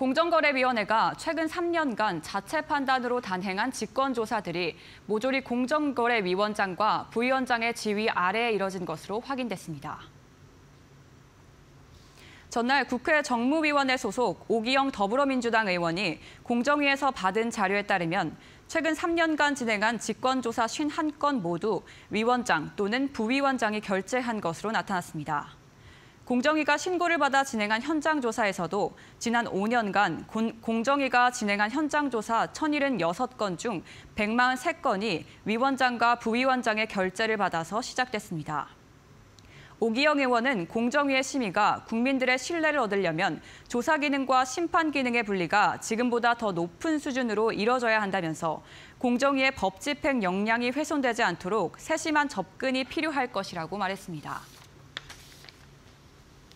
공정거래위원회가 최근 3년간 자체 판단으로 단행한 직권조사들이 모조리 공정거래위원장과 부위원장의 지위 아래에 이뤄진 것으로 확인됐습니다. 전날 국회 정무위원회 소속 오기영 더불어민주당 의원이 공정위에서 받은 자료에 따르면 최근 3년간 진행한 직권조사 51건 모두 위원장 또는 부위원장이 결재한 것으로 나타났습니다. 공정위가 신고를 받아 진행한 현장 조사에서도 지난 5년간 공정위가 진행한 현장 조사 1,076건 중 143건이 위원장과 부위원장의 결재를 받아서 시작됐습니다. 오기영 의원은 공정위의 심의가 국민들의 신뢰를 얻으려면 조사 기능과 심판 기능의 분리가 지금보다 더 높은 수준으로 이뤄져야 한다면서 공정위의 법 집행 역량이 훼손되지 않도록 세심한 접근이 필요할 것이라고 말했습니다.